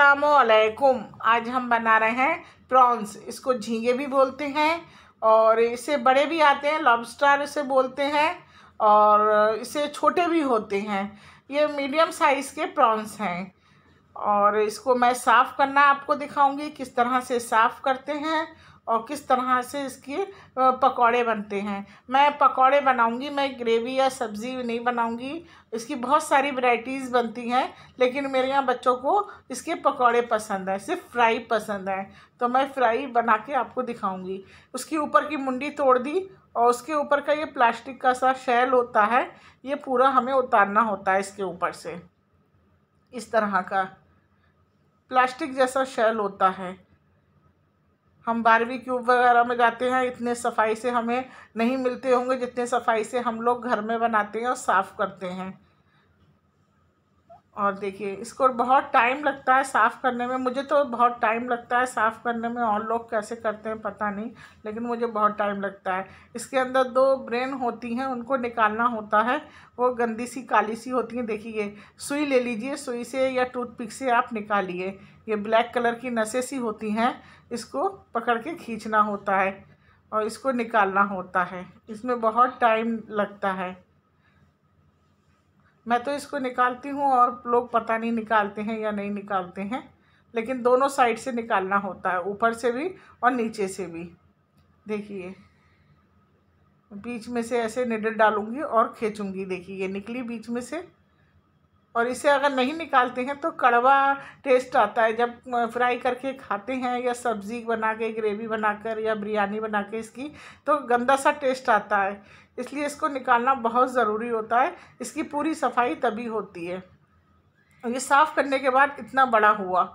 असलकुम आज हम बना रहे हैं प्रॉन्स इसको झींगे भी बोलते हैं और इसे बड़े भी आते हैं लॉबस्टर इसे बोलते हैं और इसे छोटे भी होते हैं ये मीडियम साइज़ के प्रॉन्स हैं और इसको मैं साफ़ करना आपको दिखाऊंगी किस तरह से साफ़ करते हैं और किस तरह से इसके पकौड़े बनते हैं मैं पकौड़े बनाऊंगी मैं ग्रेवी या सब्ज़ी नहीं बनाऊंगी इसकी बहुत सारी वैरायटीज़ बनती हैं लेकिन मेरे यहाँ बच्चों को इसके पकौड़े पसंद हैं सिर्फ फ्राई पसंद हैं तो मैं फ्राई बना के आपको दिखाऊंगी उसकी ऊपर की मुंडी तोड़ दी और उसके ऊपर का ये प्लास्टिक का सा शैल होता है ये पूरा हमें उतारना होता है इसके ऊपर से इस तरह का प्लास्टिक जैसा शैल होता है हम बारहवीं क्यूब वगैरह में जाते हैं इतने सफाई से हमें नहीं मिलते होंगे जितने सफाई से हम लोग घर में बनाते हैं और साफ़ करते हैं और देखिए इसको बहुत टाइम लगता है साफ़ करने में मुझे तो बहुत टाइम लगता है साफ़ करने में और लोग कैसे करते हैं पता नहीं लेकिन मुझे बहुत टाइम लगता है इसके अंदर दो ब्रेन होती हैं उनको निकालना होता है वो गंदी सी काली सी होती हैं देखिए सुई ले लीजिए सुई से या टूथपिक से आप निकालिए ये ब्लैक कलर की नशे सी होती हैं इसको पकड़ के खींचना होता है और इसको निकालना होता है इसमें बहुत टाइम लगता है मैं तो इसको निकालती हूँ और लोग पता नहीं निकालते हैं या नहीं निकालते हैं लेकिन दोनों साइड से निकालना होता है ऊपर से भी और नीचे से भी देखिए बीच में से ऐसे निडल डालूंगी और खींचूंगी देखिए ये निकली बीच में से और इसे अगर नहीं निकालते हैं तो कड़वा टेस्ट आता है जब फ्राई करके खाते हैं या सब्ज़ी बना के ग्रेवी बनाकर या बिरयानी बना के इसकी तो गंदा सा टेस्ट आता है इसलिए इसको निकालना बहुत ज़रूरी होता है इसकी पूरी सफाई तभी होती है ये साफ़ करने के बाद इतना बड़ा हुआ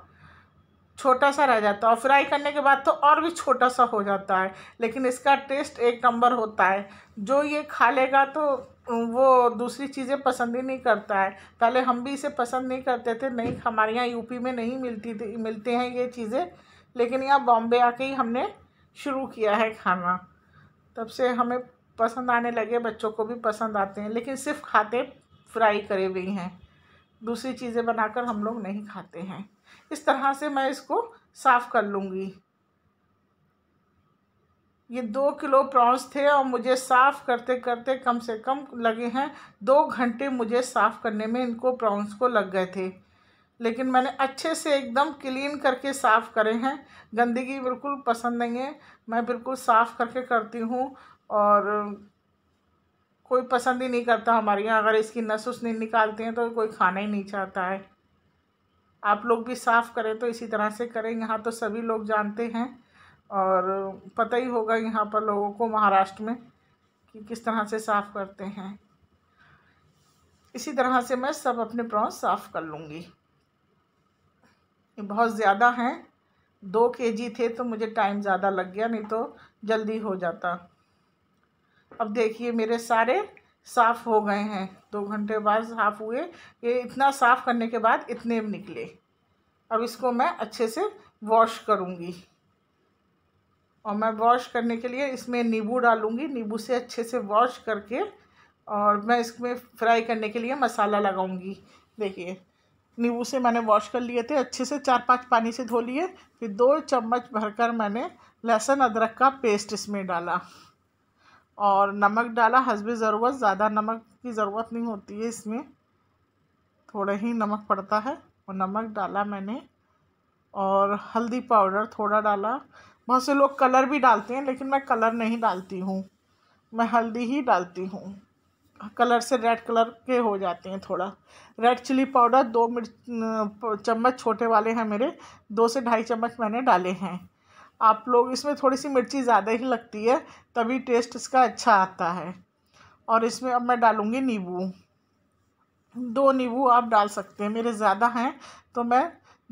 छोटा सा रह जाता है और फ्राई करने के बाद तो और भी छोटा सा हो जाता है लेकिन इसका टेस्ट एक नंबर होता है जो ये खा लेगा तो वो दूसरी चीज़ें पसंद ही नहीं करता है पहले हम भी इसे पसंद नहीं करते थे नहीं हमारे यहाँ यूपी में नहीं मिलती थी मिलते हैं ये चीज़ें लेकिन यहाँ बॉम्बे आके ही हमने शुरू किया है खाना तब से हमें पसंद आने लगे बच्चों को भी पसंद आते हैं लेकिन सिर्फ खाते फ्राई करे हुए हैं दूसरी चीज़ें बनाकर हम लोग नहीं खाते हैं इस तरह से मैं इसको साफ़ कर लूँगी ये दो किलो प्रॉन्स थे और मुझे साफ़ करते करते कम से कम लगे हैं दो घंटे मुझे साफ़ करने में इनको प्रॉन्स को लग गए थे लेकिन मैंने अच्छे से एकदम क्लीन करके साफ़ करे हैं गंदगी बिल्कुल पसंद नहीं है मैं बिल्कुल साफ़ करके करती हूँ और कोई पसंद ही नहीं करता हमारे यहाँ अगर इसकी नस उस नहीं निकालते हैं तो कोई खाना ही नहीं चाहता है आप लोग भी साफ़ करें तो इसी तरह से करें यहाँ तो सभी लोग जानते हैं और पता ही होगा यहाँ पर लोगों को महाराष्ट्र में कि किस तरह से साफ़ करते हैं इसी तरह से मैं सब अपने प्रॉन्स साफ़ कर लूँगी ये बहुत ज़्यादा हैं दो के जी थे तो मुझे टाइम ज़्यादा लग गया नहीं तो जल्दी हो जाता अब देखिए मेरे सारे साफ़ हो गए हैं दो घंटे बाद साफ़ हुए ये इतना साफ़ करने के बाद इतने निकले अब इसको मैं अच्छे से वॉश करूँगी और मैं वॉश करने के लिए इसमें नींबू डालूँगी नींबू से अच्छे से वॉश करके और मैं इसमें फ्राई करने के लिए मसाला लगाऊंगी देखिए नींबू से मैंने वॉश कर लिए थे अच्छे से चार पांच पानी से धो लिए फिर दो चम्मच भरकर मैंने लहसुन अदरक का पेस्ट इसमें डाला और नमक डाला हसबे ज़रूरत ज़्यादा नमक की ज़रूरत नहीं होती है इसमें थोड़ा ही नमक पड़ता है और नमक डाला मैंने और हल्दी पाउडर थोड़ा डाला बहुत से लोग कलर भी डालते हैं लेकिन मैं कलर नहीं डालती हूँ मैं हल्दी ही डालती हूँ कलर से रेड कलर के हो जाते हैं थोड़ा रेड चिली पाउडर दो मिर्च चम्मच छोटे वाले हैं मेरे दो से ढाई चम्मच मैंने डाले हैं आप लोग इसमें थोड़ी सी मिर्ची ज़्यादा ही लगती है तभी टेस्ट इसका अच्छा आता है और इसमें अब मैं डालूँगी नींबू दो नींबू आप डाल सकते हैं मेरे ज़्यादा हैं तो मैं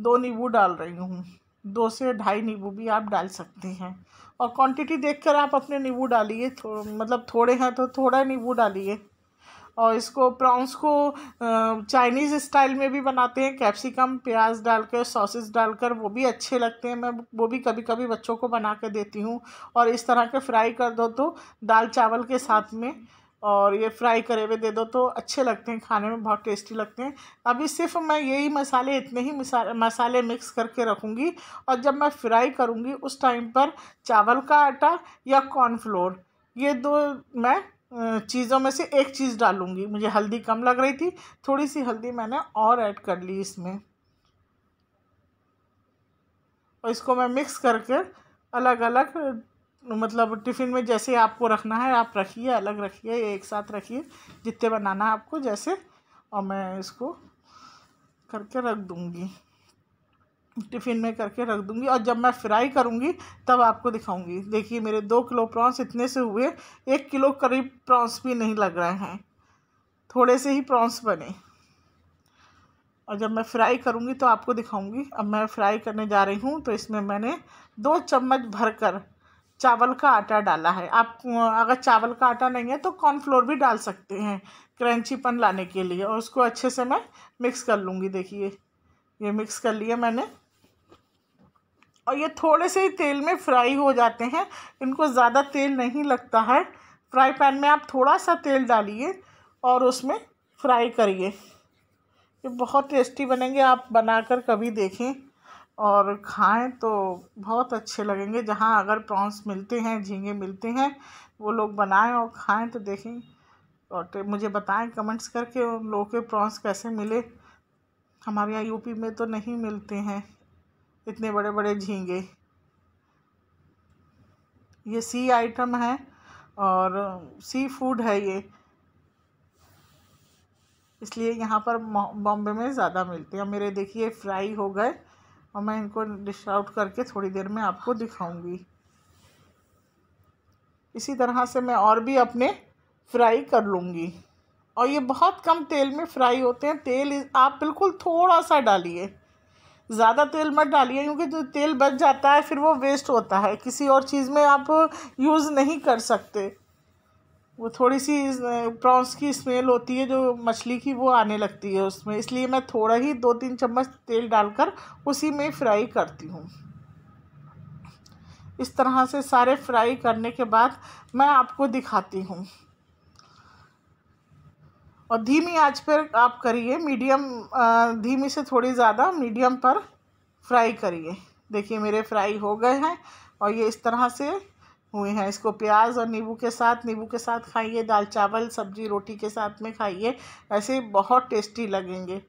दो नींबू डाल रही हूँ दो से ढाई नींबू भी आप डाल सकते हैं और क्वांटिटी देखकर आप अपने नींबू डालिए थो, मतलब थोड़े हैं तो थोड़ा नींबू डालिए और इसको प्रॉन्स को चाइनीज़ स्टाइल में भी बनाते हैं कैप्सिकम प्याज डालकर सॉसेस डालकर वो भी अच्छे लगते हैं मैं वो भी कभी कभी बच्चों को बना कर देती हूँ और इस तरह के फ्राई कर दो तो दाल चावल के साथ में और ये फ्राई करे हुए दे दो तो अच्छे लगते हैं खाने में बहुत टेस्टी लगते हैं अभी सिर्फ मैं यही मसाले इतने ही मसाले मिक्स करके रखूँगी और जब मैं फ्राई करूँगी उस टाइम पर चावल का आटा या कॉर्नफ्लोर ये दो मैं चीज़ों में से एक चीज़ डालूँगी मुझे हल्दी कम लग रही थी थोड़ी सी हल्दी मैंने और ऐड कर ली इसमें और इसको मैं मिक्स करके अलग अलग मतलब टिफ़िन में जैसे आपको रखना है आप रखिए अलग रखिए एक साथ रखिए जितने बनाना है आपको जैसे और मैं इसको करके रख दूँगी टिफ़िन में करके रख दूँगी और जब मैं फ्राई करूँगी तब आपको दिखाऊँगी देखिए मेरे दो किलो प्रॉन्स इतने से हुए एक किलो करीब प्रॉन्स भी नहीं लग रहे हैं थोड़े से ही प्रॉन्स बने और जब मैं फ्राई करूँगी तो आपको दिखाऊँगी अब मैं फ्राई करने जा रही हूँ तो इसमें मैंने दो चम्मच भरकर चावल का आटा डाला है आप अगर चावल का आटा नहीं है तो कॉर्नफ्लोर भी डाल सकते हैं क्रंचीपन लाने के लिए और उसको अच्छे से मैं मिक्स कर लूँगी देखिए ये मिक्स कर लिया मैंने और ये थोड़े से ही तेल में फ्राई हो जाते हैं इनको ज़्यादा तेल नहीं लगता है फ्राई पैन में आप थोड़ा सा तेल डालिए और उसमें फ्राई करिए ये बहुत टेस्टी बनेंगे आप बनाकर कभी देखें और खाएँ तो बहुत अच्छे लगेंगे जहाँ अगर प्रॉन्स मिलते हैं झींगे मिलते हैं वो लोग बनाएँ और खाएँ तो देखें और मुझे बताएं कमेंट्स करके उन लोगों के प्रॉन्स कैसे मिले हमारे यहाँ यूपी में तो नहीं मिलते हैं इतने बड़े बड़े झींगे ये सी आइटम है और सी फूड है ये इसलिए यहाँ पर बॉम्बे में ज़्यादा मिलते हैं मेरे देखिए फ्राई हो गए और मैं इनको डिश आउट करके थोड़ी देर में आपको दिखाऊंगी इसी तरह से मैं और भी अपने फ्राई कर लूँगी और ये बहुत कम तेल में फ्राई होते हैं तेल आप बिल्कुल थोड़ा सा डालिए ज़्यादा तेल मत डालिए क्योंकि जो तेल बच जाता है फिर वो वेस्ट होता है किसी और चीज़ में आप यूज़ नहीं कर सकते वो थोड़ी सी प्रॉन्स की स्मेल होती है जो मछली की वो आने लगती है उसमें इसलिए मैं थोड़ा ही दो तीन चम्मच तेल डालकर उसी में फ्राई करती हूँ इस तरह से सारे फ्राई करने के बाद मैं आपको दिखाती हूँ और धीमी आंच पर आप करिए मीडियम धीमी से थोड़ी ज़्यादा मीडियम पर फ्राई करिए देखिए मेरे फ्राई हो गए हैं और ये इस तरह से हुए हैं इसको प्याज और नींबू के साथ नींबू के साथ खाइए दाल चावल सब्जी रोटी के साथ में खाइए ऐसे बहुत टेस्टी लगेंगे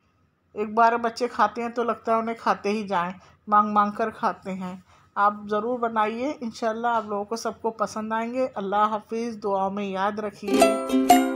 एक बार बच्चे खाते हैं तो लगता है उन्हें खाते ही जाएं मांग मांग कर खाते हैं आप ज़रूर बनाइए इन आप लोगों को सबको पसंद आएंगे अल्लाह हाफिज़ दुआओं में याद रखिए